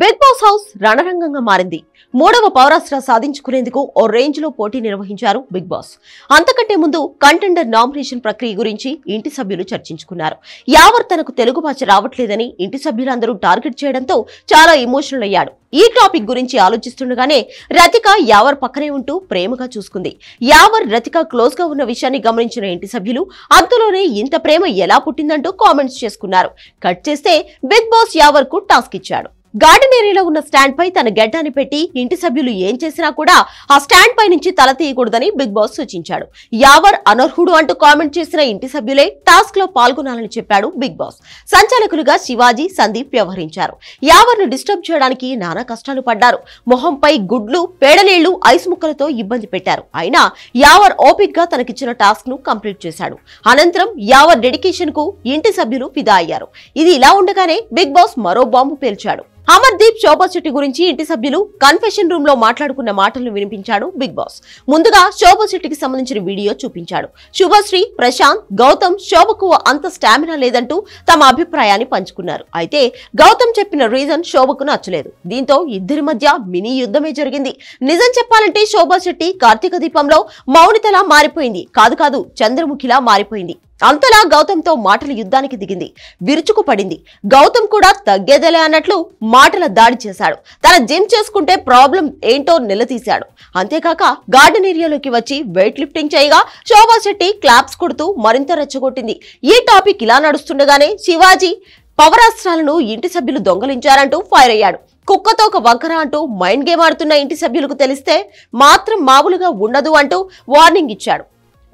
big boss house రణరంగంగా మారింది మూడవ పౌరాస్ట్ర సాధించుకునేందుకు ఓ range లో పోటీ నిర్వహించారు బిగ్ బాస్ అంతకంటే ముందు కంటెండర్ నామినేషన్ ప్రక్రియ గురించి ఇంటి సభ్యులు చర్చించుకున్నారు యావర్ తనకు తెలుగు భాష రావట్లేదని ఇంటి సభ్యులందరూ టార్గెట్ చేయడంతో చాలా ఎమోషనల్ అయ్యాడు ఈ టాపిక్ గురించి ఆలోచిస్తుండగానే రతిక యావర్ పక్కనే ఉంటూ ప్రేమగా చూసుకుంది యావర్ రతిక క్లోజ్ గా ఉన్న విషయాన్ని గమనించిన ఇంటి సభ్యులు అంతలోనే ఇంత ప్రేమ ఎలా పుట్టిందంటూ కామెంట్స్ చేసుకున్నారు కట్ చేస్తే బిగ్ బాస్ యావర్ కు టాస్క్ ఇచ్చాడు గార్డెన్ ఏరియాలో ఉన్న స్టాండ్ పై తన గెడ్డాన్ని పెట్టి ఇంటి సభ్యులు ఏం చేసినా కూడా ఆ స్టాండ్ పై నుంచి తల తీయకూడదని బిగ్ బాస్ సూచించాడు యావర్ అనర్హుడు అంటూ కామెంట్ చేసిన ఇంటి సభ్యులే టాస్క్ లో పాల్గొనాలని చెప్పాడు బిగ్ బాస్ సంచాలకులుగా శివాజీ సందీప్ వ్యవహరించారు యావర్ ను డిస్టర్బ్ చేయడానికి నానా కష్టాలు పడ్డారు మొహంపై గుడ్లు పేడనీళ్లు ఐస్ ముక్కలతో ఇబ్బంది పెట్టారు అయినా యావర్ ఓపిక్ గా తనకిచ్చిన టాస్క్ ను కంప్లీట్ చేశాడు అనంతరం యావర్ డెడికేషన్ కు ఇంటి సభ్యులు ఫిదా అయ్యారు ఇది ఇలా ఉండగానే బిగ్ బాస్ మరో బాంబు పేల్చాడు అమర్దీప్ శెట్టి గురించి ఇంటి సభ్యులు కన్ఫెషన్ రూమ్ లో మాట్లాడుకున్న మాటలను వినిపించాడు బిగ్ బాస్ ముందుగా శెట్టికి సంబంధించిన వీడియో చూపించాడు శుభశ్రీ ప్రశాంత్ గౌతమ్ శోభకు అంత స్టామినా లేదంటూ తమ అభిప్రాయాన్ని పంచుకున్నారు అయితే గౌతమ్ చెప్పిన రీజన్ శోభకు నచ్చలేదు దీంతో ఇద్దరి మధ్య మినీ యుద్ధమే జరిగింది నిజం చెప్పాలంటే శెట్టి కార్తీక దీపంలో మౌనితలా మారిపోయింది కాదు కాదు చంద్రముఖిలా మారిపోయింది అంతలా గౌతంతో మాటల యుద్ధానికి దిగింది విరుచుకు పడింది గౌతమ్ కూడా తగ్గేదలే అన్నట్లు మాటల దాడి చేశాడు తన జిమ్ చేసుకుంటే ప్రాబ్లం ఏంటో నిలదీశాడు అంతేకాక గార్డెన్ ఏరియాలోకి వచ్చి వెయిట్ లిఫ్టింగ్ చేయగా శోభా శెట్టి క్లాప్స్ కొడుతూ మరింత రెచ్చగొట్టింది ఈ టాపిక్ ఇలా నడుస్తుండగానే శివాజీ పవరాస్త్రాలను ఇంటి సభ్యులు దొంగలించారంటూ ఫైర్ అయ్యాడు కుక్కతో ఒక వంకర అంటూ మైండ్ గేమ్ ఆడుతున్న ఇంటి సభ్యులకు తెలిస్తే మాత్రం మామూలుగా ఉండదు అంటూ వార్నింగ్ ఇచ్చాడు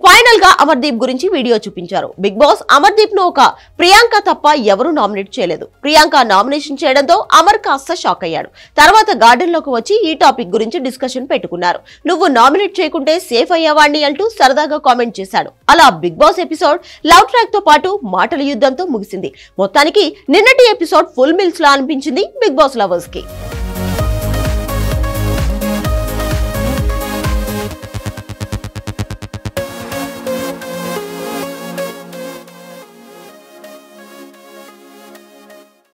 ఫైనల్ గా అమర్దీప్ గురించి వీడియో చూపించారు బిగ్ బాస్ అమర్దీప్ ను ఒక ప్రియాంక తప్ప ఎవరూ నామినేట్ చేయలేదు ప్రియాంక నామినేషన్ చేయడంతో అమర్ కాస్త షాక్ అయ్యాడు తర్వాత గార్డెన్ లోకి వచ్చి ఈ టాపిక్ గురించి డిస్కషన్ పెట్టుకున్నారు నువ్వు నామినేట్ చేయకుంటే సేఫ్ అయ్యేవాడిని అంటూ సరదాగా కామెంట్ చేశాడు అలా Bigg Boss episode love track తో పాటు మాటల యుద్ధంతో ముగిసింది మొత్తానికి నిన్నటి ఎపిసోడ్ ఫుల్ మిల్స్ లా అనిపించింది బిగ్ బాస్ లవర్స్ కి